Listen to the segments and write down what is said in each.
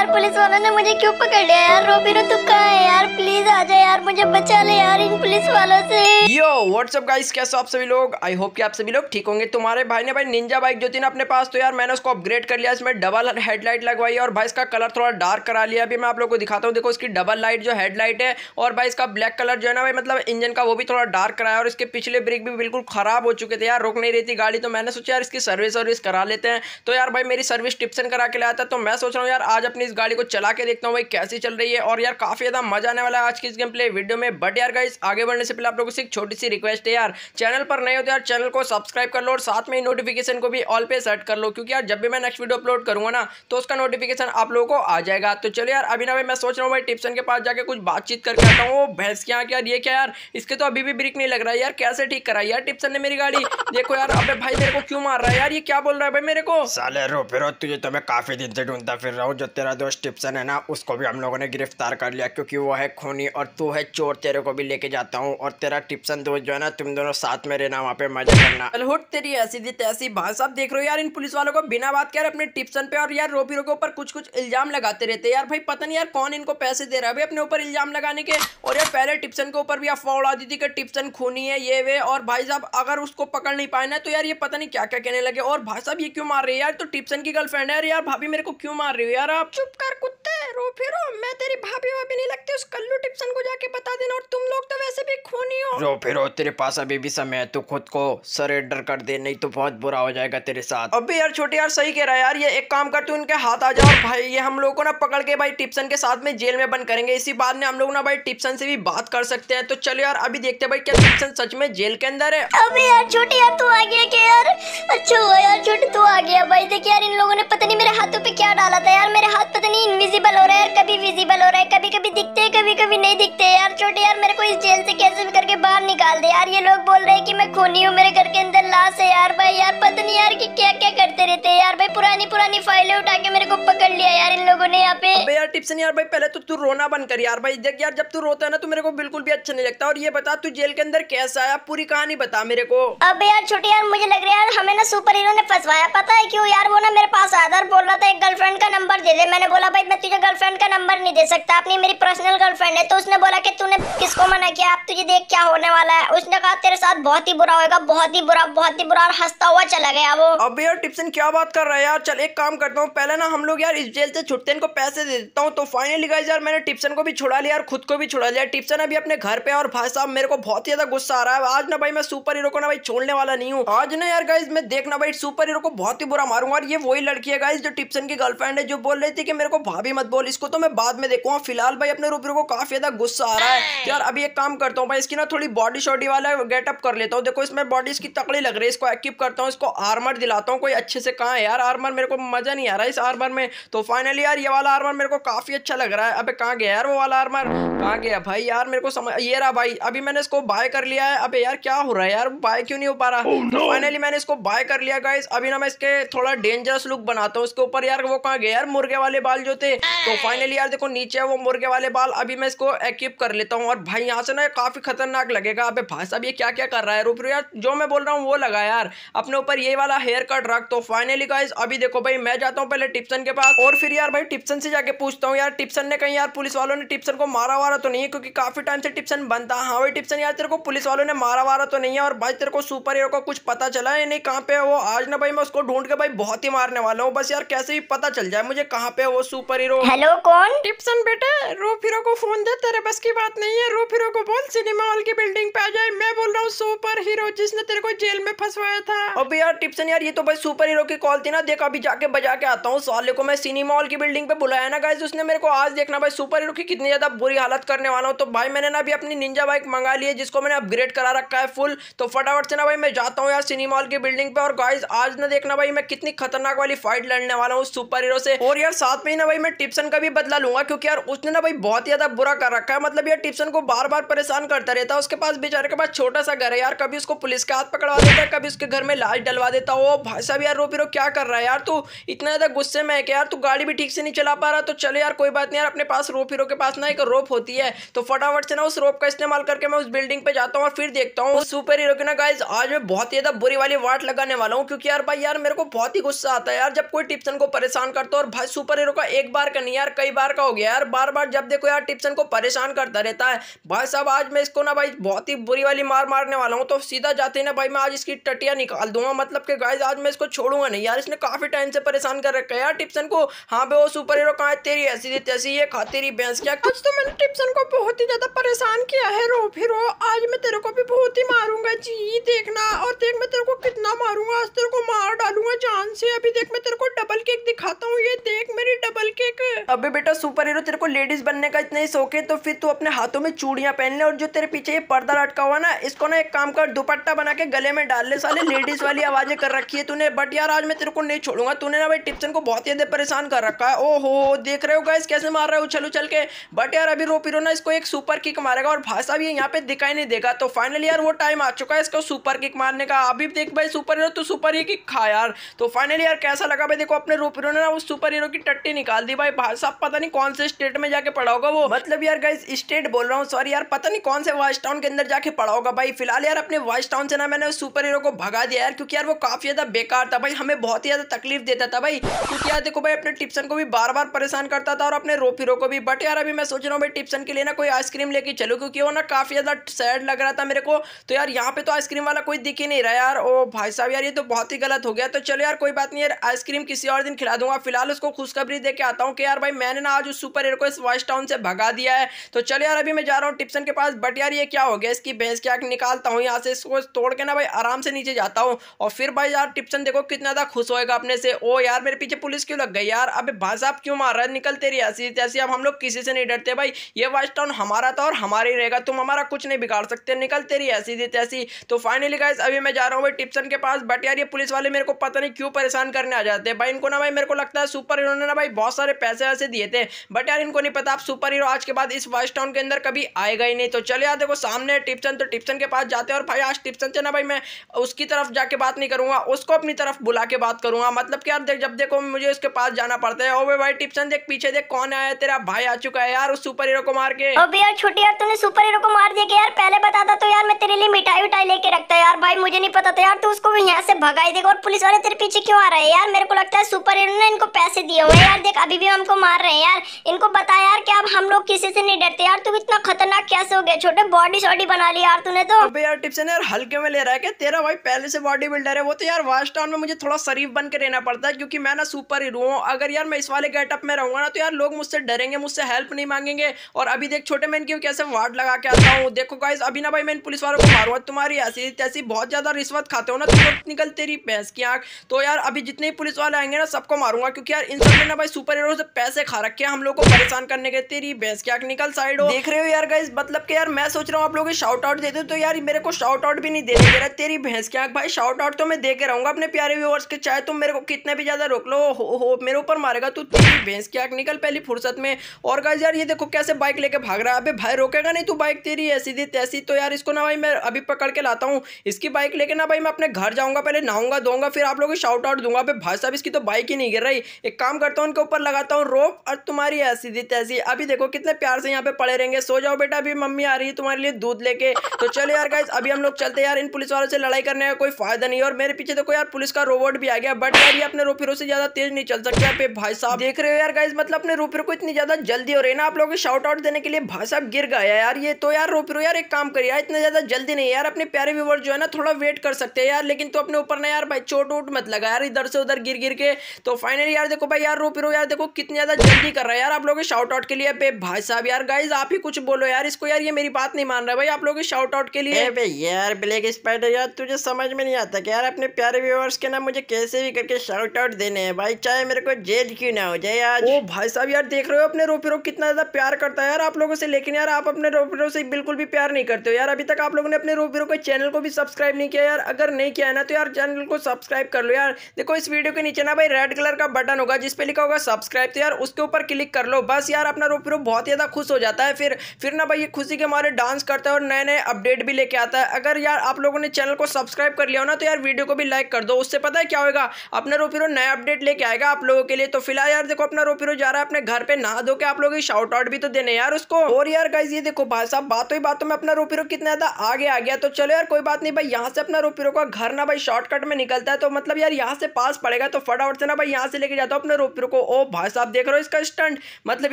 यार पुलिस वालों ने मुझे क्यों पकड़ लिया यार रो तू तो कहाँ है यार प्लीज आ जा यार मुझे बचा ले यार इन पुलिस वालों से यो व्हाट्सअप गाइस कैसे आप सभी लोग आई होप कि आप सभी लोग ठीक होंगे तुम्हारे भाई ने भाई निंजा बाइक जो थी ना अपने पास तो यार मैंने उसको अपग्रेड कर लिया इसमें डबल हेडलाइट लगवाई और भाई इसका कलर थोड़ा डार्क करा लिया अभी मैं आप लोग को दिखाता हूँ देखो इसकी डबल लाइट जो हेडलाइट है और भाई इसका ब्लैक कलर जो है ना भाई मतलब इंजन का वो भी थोड़ा डार्क कराया और इसके पिछले ब्रेक भी बिल्कुल खराब हो चुके थे यार रोक नहीं रही थी गाड़ी तो मैंने सोचा यार इसकी सर्विस सर्विस करा लेते हैं तो यार भाई मेरी सर्विस टिप्सन करा के लाया था तो मैं सोच रहा हूँ यार आज अपनी इस गाड़ी को चला के देखता हूँ भाई कैसी चल रही है और यार काफ़ी ज़्यादा मजा आने वाला है आज की इस गेम प्ले वीडियो में बट यार गाइस आगे बढ़ने से पहले आप लोगों से एक छोटी सी रिक्वेस्ट है यार चैनल पर नहीं तो यार चैनल को सब्सक्राइब कर लो और साथ में ही नोटिफिकेशन को भी ऑल पे सेट कर लो क्योंकि यार जब भी मैं नेक्स्ट वीडियो अपलोड करूंगा ना तो उसका नोटिफिकेशन आप लोगों को आ जाएगा तो चलो यार अभी ना भाई मैं सोच रहा हूँ भाई टिप्सन के पास जाकर कुछ बातचीत करके आता हूँ भैंस क्या यार ये क्या यार इसके तो अभी भी ब्रेक नहीं लग रहा है यार कैसे ठीक करा यार टिप्सन ने मेरी गाड़ी देखो यार अब भाई मेरे को क्यों मार रहा है यार ये क्या बोल रहा है भाई मेरे को साले रो फिर तुझे तो मैं काफी दिन से ढूंढता फिर रहा हूँ जो तेरा दोस्त टिप्सन है ना उसको भी हम लोगों ने गिरफ्तार कर लिया क्योंकि वो है खूनी और तू है चोर तेरे को भी लेके जाता हूँ और तेरा टिप्सन दोस्त जो है ना तुम दोनों साथ में रहना वहाँ पे मजा करना अलहुट तेरी ऐसी तैसी भाई साहब देख रहे हो यार इन पुलिस वालों को बिना बात कर अपने टिप्सन पे और यार रोपी के ऊपर कुछ कुछ इल्जाम लगाते रहते यार भाई पता नहीं यार कौन इनको पैसे दे रहा है अपने ऊपर इल्जाम लगाने के और यार पहले टिप्सन के ऊपर भी अफवाह उड़ा दी थी कि टिप्सन खूनी है ये वे और भाई साहब अगर उसको पकड़ नहीं पाए ना तो यार ये पता नहीं क्या क्या कहने लगे और भाई साहब ये क्यों मार रहे हैं यार तो टिप्सन की गर्लफ्रेंड है यार भाभी मेरे को क्यों मार रही हो यार आप चुप चुप कर कुत्ते रो फिरो मैं तेरी भाभी वाभी नहीं लगती उस कल्लू टिप्सन को जाके बता देना और तुम लोग तो वैसे भी खूनी हो रो फिरो तेरे पास अभी भी समय है तू खुद को सरेंडर कर दे नहीं तो बहुत बुरा हो जाएगा तेरे साथ अबे यार छोटे यार सही कह रहा है यार ये एक काम कर तू इनके हाथ आ जाओ भाई ये हम लोग को ना पकड़ के भाई टिप्सन के साथ में जेल में बंद करेंगे इसी बात में हम लोग ना भाई टिप्सन से भी बात कर सकते हैं तो चलो यार अभी देखते भाई क्या टिप्सन सच में जेल के अंदर है अभी यार छोटे यार तू आ गया क्या यार अच्छा हुआ यार छोटे तू आ गया भाई देखिए यार इन लोगों ने पता नहीं मेरे हाथों पे क्या डाला था यार मेरे हाथ पता नहीं इनविजिबल हो रहा है कभी विजिबल हो रहा है कभी कभी दिखते हैं कभी कभी नहीं दिखते यार छोटे यार मेरे को इस जेल से कैसे भी करके बाहर निकाल दे यार ये लोग बोल रहे हैं कि मैं खूनी हूँ मेरे घर के अंदर लाश है यार भाई यार पता नहीं यार कि क्या क्या करते रहते हैं यार भाई पुरानी पुरानी फाइलें उठा के मेरे को पकड़ लिया यार इन लोगों ने यहाँ पे अबे यार टिप्सन यार भाई पहले तो तू रोना बंद कर यार भाई देख यार जब तू रोता है ना तो मेरे को बिल्कुल भी अच्छा नहीं लगता और ये बता तू जेल के अंदर कैसे आया पूरी कहानी बता मेरे को अब यार छोटे यार मुझे लग रहा है यार हमें ना सुपर हीरो ने फंसवाया पता है क्यों यार वो ना मेरे पास आधार बोल रहा था एक गर्लफ्रेंड का नंबर दे दे मैंने बोला भाई मैं तुझे गर्लफ्रेंड का नंबर नहीं दे सकता आपने मेरी पर्सनल गर्लफ्रेंड है तो उसने बोला कि तूने किसको मना किया आप तुझे तो देख क्या होने वाला है उसने कहा तेरे साथ बहुत ही बुरा होगा बहुत ही बुरा बहुत ही बुरा और हंसता हुआ चला गया वो अब यार टिप्सन क्या बात कर रहा है यार चल एक काम करता हूँ पहले ना हम लोग यार इस जेल से छुटते इनको पैसे दे देता हूँ तो फाइनली गाइस यार मैंने टिप्सन को भी छुड़ा लिया और खुद को भी छुड़ा लिया टिप्सन अभी अपने घर पे और भाई साहब मेरे को बहुत ही ज्यादा गुस्सा आ रहा है आज ना भाई मैं सुपर हीरो को ना भाई छोड़ने वाला नहीं हूँ आज ना यार गाइज मैं देखना भाई सुपर हीरो को बहुत ही बुरा मारूंगा और ये वही लड़की है गाइज जो टिप्सन की गर्लफ्रेंड है जो बोल रही थी कि मेरे को भाभी मत बोल इसको तो मैं बाद में देखूंगा फिलहाल भाई अपने रूबरू को काफी ज्यादा गुस्सा आ रहा है यार अभी एक काम करता हूँ भाई इसकी ना थोड़ी बॉडी शॉडी वाला गेटअप कर लेता हूँ देखो इसमें बॉडी इसकी तकड़ी लग रही है इसको एक्टिव करता हूँ इसको आर्मर दिलाता हूँ कोई अच्छे से कहा है यार आर्मर मेरे को मजा नहीं आ रहा है इस आर्मर में तो फाइनली यार ये वाला आर्मर मेरे को काफी अच्छा लग रहा है अब कहाँ गया यार वो वाला आर्मर कहाँ गया भाई यार मेरे को समझ ये रहा भाई अभी मैंने इसको बाय कर लिया है अब यार क्या हो रहा है यार बाय क्यों नहीं हो पा रहा फाइनली oh, मैंने इसको बाय कर लिया गाइस अभी ना मैं इसके थोड़ा डेंजरस लुक बनाता हूँ इसके ऊपर यार वो कहाँ गया यार मुर्गे वाले बाल जो थे तो फाइनली यार देखो नीचे वो मुर्गे वाले बाल अभी मैं इसको एक्यूप कर लेता हूँ और भाई यहाँ से ना काफ़ी खतरनाक लगेगा अबे भाई साहब ये क्या क्या कर रहा है रुक यार जो मैं बोल रहा हूँ वो लगा यार अपने ऊपर ये वाला हेयर कट रख तो फाइनली गाइज अभी देखो भाई मैं जाता हूँ पहले टिप्सन के पास और फिर यार भाई टिप्सन से जाके पूछता हूँ यार टिप्सन ने कहीं यार पुलिस वालों ने टिप्सन को मारा वारा तो नहीं है क्योंकि काफ़ी टाइम से टिप्सन बनता हाँ भाई टिप्सन यार तेरे को पुलिस वालों ने मारा वारा तो नहीं है और भाई तेरे को सुपर हीरो का कुछ पता चला है नहीं कहाँ पे है वो आज ना भाई मैं उसको ढूंढ के भाई बहुत ही मारने वाला हूँ बस यार कैसे भी पता चल जाए मुझे कहाँ पे है वो सुपर हीरो हेलो कौन टिप्सन बेटे रो फिरो को फोन दे तेरे बस की बात नहीं है रो फिरो को बोल सिनेमा हॉल की बिल्डिंग पे आ जाए मैं बोल रहा हूँ सुपर हीरो जिसने तेरे को जेल में फंसवाया था अब यार टिप्सन यार ये तो भाई सुपर हीरो की कॉल थी ना देख अभी जाके बजा के आता हूँ साले को मैं सिनेमा हॉल की बिल्डिंग पे बुलाया ना गाइज उसने मेरे को आज देखना भाई सुपर हीरो की कितनी ज्यादा बुरी हालत करने वाला हूँ तो भाई मैंने ना अभी अपनी निंजा बाइक मंगा ली है जिसको मैंने अपग्रेड करा रखा है फुल तो फटाफट से ना भाई मैं जाता हूँ यार सिनेमा हॉल की बिल्डिंग पे और गाइज आज ना देखना भाई मैं कितनी खतरनाक वाली फाइट लड़ने वाला हूँ सुपर हीरो से और यार साथ में ही ना भाई मैं टिप्सन का भी बदला लूंगा क्योंकि यार उसने ना भाई भाई बहुत ही ज़्यादा बुरा कर रखा है मतलब ये टिप्सन को बार बार परेशान करता रहता है उसके पास बेचारे के पास छोटा सा घर है यार कभी उसको पुलिस के हाथ पकड़वा देता है कभी उसके घर में लाश डलवा देता है वो भाई साहब यार रो फिर क्या कर रहा है यार तू इतना ज़्यादा गुस्से में है कि यार तू गाड़ी भी ठीक से नहीं चला पा रहा तो चलो यार कोई बात नहीं यार अपने पास रो फिरो के पास ना एक रोप होती है तो फटाफट से ना उस रोप का इस्तेमाल करके मैं उस बिल्डिंग पे जाता हूँ और फिर देखता हूँ सुपर हीरो की ना गाइज आज मैं बहुत ही ज़्यादा बुरी वाली वाट लगाने वाला हूँ क्योंकि यार भाई यार मेरे को बहुत ही गुस्सा आता है यार जब कोई टिप्सन को परेशान करता है और भाई सुपर हीरो का एक बार का नहीं यार कई बार का हो गया यार बार बार जब देखो यार टिप्सन को परेशान करता रहता है भाई साहब आज मैं इसको ना भाई बहुत ही बुरी वाली मार मारने वाला हूँ तो सीधा जाते ही ना भाई मैं आज इसकी टटिया निकाल दूंगा मतलब कि गाइज आज मैं इसको छोड़ूंगा नहीं यार इसने काफ़ी टाइम से परेशान कर रखा है यार टिप्सन को हाँ भाई वो सुपर हीरो कहाँ तेरी ऐसी तैसी ये खा तेरी भैंस क्या आज तो मैंने टिप्सन को बहुत ही ज़्यादा परेशान किया है रो फिर आज मैं तेरे को भी बहुत ही मारूंगा जी देखना और देख मैं तेरे को कितना मारूंगा आज तेरे को मार डालूंगा जान से अभी देख मैं तेरे को डबल केक दिखाता हूँ ये देख मेरी डबल केक अभी बेटा सुपर हीरो तेरे को लेडीज बनने का इतना ही शौक है तो फिर तू अपने हाथों में चूड़ियाँ पहन ले और जो तेरे पीछे ये पर्दा लटका हुआ ना इसको ना एक काम कर दुपट्टा बना के गले में डाल ले साले लेडीज वाली आवाजें कर रखी है तूने बट यार आज मैं तेरे को नहीं छोड़ूंगा तूने ना भाई टिप्सन को बहुत ज्यादा परेशान कर रखा है ओहो देख रहे हो गाइस कैसे मार रहा है उछल उछल के बट यार अभी रोपी रोना इसको एक सुपर किक मारेगा और भाषा भी यहाँ पे दिखाई नहीं देगा तो फाइनल यार वो टाइम आ चुका है इसको सुपर किक मारने का अभी देख भाई सुपर हीरो तू सुपर ही किक खा यार तो फाइनल यार कैसा लगा भाई देखो अपने रोपी रोना वो सुपर हीरो की टट्टी निकाल दी भाई भाषा पता नहीं कौन से स्टेट में जाके पड़ा होगा वो मतलब यार गाइस स्टेट बोल रहा हूँ सॉरी यार पता नहीं कौन से वाइस टाउन के अंदर जाके पड़ा होगा भाई फिलहाल यार अपने वाइस टाउन से ना मैंने सुपर हीरो को भगा दिया यार क्योंकि यार वो काफी ज्यादा बेकार था भाई हमें बहुत ही ज्यादा तकलीफ देता था भाई क्योंकि यार देखो भाई अपने टिप्सन को भी बार बार परेशान करता था और अपने रोप हीरो को भी बट यार अभी मैं सोच रहा हूँ भाई टिप्सन के लिए ना कोई आइसक्रीम लेके चलो क्योंकि वो ना काफी ज्यादा सैड लग रहा था मेरे को तो यार यहाँ पे तो आइसक्रीम वाला कोई दिख ही नहीं रहा यार ओ भाई साहब यार ये तो बहुत ही गलत हो गया तो चलो यार कोई बात नहीं यार आइसक्रीम किसी और दिन खिला दूंगा फिलहाल उसको खुशखबरी देके आता हूँ कि यार भाई मैंने ना आज उस सुपर हीरो को इस वॉच टाउन से भगा दिया है तो चलो यार अभी मैं जा रहा हूँ टिप्सन के पास बट यार ये क्या हो गया इसकी भैंस क्या निकालता हूँ यहाँ से इसको तोड़ के ना भाई आराम से नीचे जाता हूँ और फिर भाई यार टिप्सन देखो कितना ज़्यादा खुश होएगा अपने से ओ यार मेरे पीछे पुलिस क्यों लग गई यार अबे भाई साहब क्यों मार रहा है निकलते रही ऐसी ऐसी अब हम लोग किसी से नहीं डरते भाई ये वाइस टाउन हमारा था और हमारा ही रहेगा तुम हमारा कुछ नहीं बिगाड़ सकते निकलते रही ऐसी थी तैसी तो फाइनली गाइस अभी मैं जा रहा हूँ भाई टिप्सन के पास बट यार ये पुलिस वाले मेरे को पता नहीं क्यों परेशान करने आ जाते भाई इनको ना भाई मेरे को लगता है सुपर इन्होंने ना भाई बहुत सारे पैसे वैसे दिए थे बट यार इनको नहीं पता प्रताप सुपर हीरो आज के बाद इस वर्ष टाउन के अंदर कभी आएगा ही नहीं तो चले आते वो सामने टिप्सन तो टिप्सन के पास जाते हैं और भाई आज टिप्सन से ना भाई मैं उसकी तरफ जाके बात नहीं करूंगा उसको अपनी तरफ बुला के बात करूंगा मतलब कि यार देख जब देखो मुझे उसके पास जाना पड़ता है ओवे भाई टिप्सन देख पीछे देख कौन आया तेरा भाई आ चुका है यार उस सुपर हीरो को मार के अभी यार छोटी यार तूने सुपर हीरो को मार दिया यार पहले बताता तो यार मैं तेरे लिए मिठाई उठाई लेके रखता यार भाई मुझे नहीं पता था तो यार तू उसको यहाँ से भगाई देगा और पुलिस वाले तेरे पीछे क्यों आ रहे हैं यार मेरे को लगता है सुपर हीरो ने इनको पैसे दिए हुए यार देख अभी भी हमको मार रहे हैं यार इनको बता यार यार क्या अब हम लोग किसी से नहीं डरते यार तुम इतना खतरनाक कैसे हो गया छोटे बॉडी शॉडी बना लिया यार तूने तो अबे यार टिप्सन यार हल्के में ले रहा है कि तेरा भाई पहले से बॉडी बिल्डर है वो तो यार वास्ट टाउन में मुझे थोड़ा शरीफ बन के रहना पड़ता है क्योंकि मैं ना सुपर हीरो हूँ अगर यार मैं इस वाले गेटअप में रहूंगा ना तो यार लोग मुझसे डरेंगे मुझसे हेल्प नहीं मांगेंगे और अभी देख छोटे मैं इनकी कैसे वार्ड लगा के आता हूँ देखो गाइज अभी ना भाई मैं इन पुलिस वालों को मारूंगा तुम्हारी ऐसी तैसी बहुत ज्यादा रिश्वत खाते हो ना तो निकल तेरी भैंस की आँख तो यार अभी जितने पुलिस वाले आएंगे ना सबको मारूंगा क्योंकि यार इन सब ना भाई सुपर हीरो से पैसे खा रखे हैं हम लोग को परेशान करने करने गए तेरी भैंस क्या निकल साइड हो देख रहे हो यार गाइस मतलब कि यार मैं सोच रहा हूँ आप लोग शॉर्ट आउट देते हो तो यार मेरे को शॉर्ट आउट भी नहीं दे रहा तेरी भैंस क्या भाई शॉर्ट आउट तो मैं दे के रहूंगा अपने प्यारे व्यूअर्स के चाहे तुम मेरे को कितने भी ज्यादा रोक लो हो, हो मेरे ऊपर मारेगा तू तेरी भैंस क्या निकल पहली फुर्सत में और गाइज यार ये देखो कैसे बाइक लेके भाग रहा है अभी भाई रोकेगा नहीं तू बाइक तेरी ऐसी दी तैसी तो यार इसको ना भाई मैं अभी पकड़ के लाता हूँ इसकी बाइक लेके ना भाई मैं अपने घर जाऊंगा पहले नहाऊंगा दूंगा फिर आप लोग शॉर्ट आउट दूंगा अबे भाई साहब इसकी तो बाइक ही नहीं गिर रही एक काम करता हूँ उनके ऊपर लगाता हूँ रोप और तुम्हारी ऐसी दी तैसी अभी देखो कितने प्यार से यहाँ पे पड़े रहेंगे सो जाओ बेटा अभी मम्मी आ रही है तुम्हारे लिए दूध लेके तो चलो यार गाइज अभी हम लोग चलते यार इन पुलिस वालों से लड़ाई करने का कोई फायदा नहीं और मेरे पीछे देखो यार पुलिस का रोबोट भी आ गया बट यार ये अपने रोफिरो से ज्यादा तेज नहीं चल सकते पे भाई साहब देख रहे हो यार गाइज मतलब अपने रोफिरो को इतनी ज्यादा जल्दी हो रही है ना आप लोगों को शाउट आउट देने के लिए भाई साहब गिर गया यार ये तो यार रोफिरो यार एक काम करिए इतना ज्यादा जल्दी नहीं यार अपने प्यारे व्यूवर जो है ना थोड़ा वेट कर सकते हैं यार लेकिन तो अपने ऊपर ना यार भाई चोट वोट मत लगा यार इधर से उधर गिर गिर के तो फाइनली यार देखो भाई यार रोफिरो यार देखो कितनी ज्यादा जल्दी कर रहा है यार आप लोगों लोग शाउट आउट के लिए अबे भाई साहब यार गाइज आप ही कुछ बोलो यार इसको यार ये मेरी बात नहीं मान रहा भाई आप लोग शाउट आउट के लिए अबे यार ब्लैक स्पाइडर यार तुझे समझ में नहीं आता कि यार अपने प्यारे व्यूअर्स के ना मुझे कैसे भी करके शाउट आउट देने हैं भाई चाहे मेरे को जेल क्यों ना हो जाए यार वो भाई साहब यार देख रहे हो अपने रोपी रोप कितना ज्यादा प्यार करता है यार आप लोगों से लेकिन यार आप अपने रोपी रोप से बिल्कुल भी प्यार नहीं करते हो यार अभी तक आप लोगों ने अपने रोपी रोप के चैनल को भी सब्सक्राइब नहीं किया यार अगर नहीं किया है ना तो यार चैनल को सब्सक्राइब कर लो यार देखो इस वीडियो के नीचे ना भाई रेड कलर का बटन होगा जिसपे लिखा होगा सब्सक्राइब तो यार उसके ऊपर क्लिक कर लो बस यार अपना रूपरू बहुत ज़्यादा खुश हो जाता है फिर फिर ना भाई ये खुशी के हमारे डांस करता है और नए नए अपडेट भी लेके आता है अगर यार आप लोगों ने चैनल को सब्सक्राइब कर लिया हो ना तो यार वीडियो को भी लाइक कर दो उससे पता है क्या होगा अपना रोपिरो नया अपडेट लेके आएगा आप लोगों के लिए तो फिलहाल यार देखो अपना रोपिरो जा रहा है अपने घर पर नहा दो के आप लोग शाउट आउट भी तो देने यार उसको और यार गाइज ये देखो भाई साहब बातों ही बातों में अपना रोपिरो कितना ज़्यादा आगे आ गया तो चलो यार कोई बात नहीं भाई यहाँ से अपना रोपिरो का घर ना भाई शॉर्टकट में निकलता है तो मतलब यार यहाँ से पास पड़ेगा तो फटाफट से ना भाई यहाँ से लेके जाता हूँ अपने रोपिरो को ओ भाई साहब देख रहे हो इसका स्टंट मतलब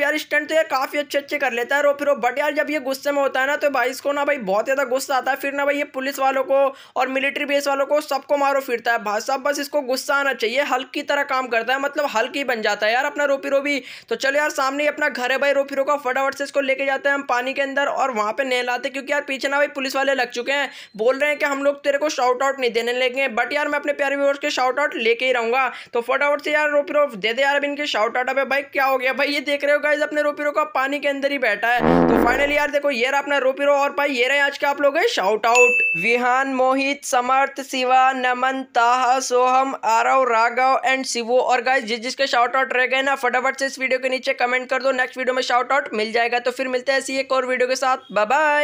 यार स्टंट एक्सेंट तो ये काफ़ी अच्छे अच्छे कर लेता है और फिर बट यार जब ये गुस्से में होता है ना तो भाई इसको ना भाई बहुत ज़्यादा गुस्सा आता है फिर ना भाई ये पुलिस वालों को और मिलिट्री बेस वालों को सबको मारो फिरता है भाई सब बस इसको गुस्सा आना चाहिए हल्क की तरह काम करता है मतलब हल्क ही बन जाता है यार अपना रोपी भी तो चलो यार सामने ही अपना घर है भाई रोपी का फटाफट से इसको लेके जाते हैं हम पानी के अंदर और वहां पर नहीं लाते क्योंकि यार पीछे ना भाई पुलिस वाले लग चुके हैं बोल रहे हैं कि हम लोग तेरे को शॉर्ट आउट नहीं देने लगे बट यार मैं अपने प्यारे व्यवर्स के शॉर्ट आउट लेके ही रहूंगा तो फटाफट से यार रोपी दे दे यार इनके शॉर्ट आउट अब भाई क्या हो गया भाई ये देख रहे हो गाइज अपने रोपीरो का पानी के अंदर ही बैठा है तो फाइनली यार देखो ये रहा अपना रोपीरो और भाई ये रहे आज के आप लोग shout out Vihaan Mohit Samarth Shiva Naman Taha Soham Aarav Raghav and शिवो और गाइस जिस जिसके शाउट आउट रह गए ना फटाफट से इस वीडियो के नीचे कमेंट कर दो नेक्स्ट वीडियो में शाउट आउट मिल जाएगा तो फिर मिलते हैं ऐसी एक और वीडियो के साथ बाय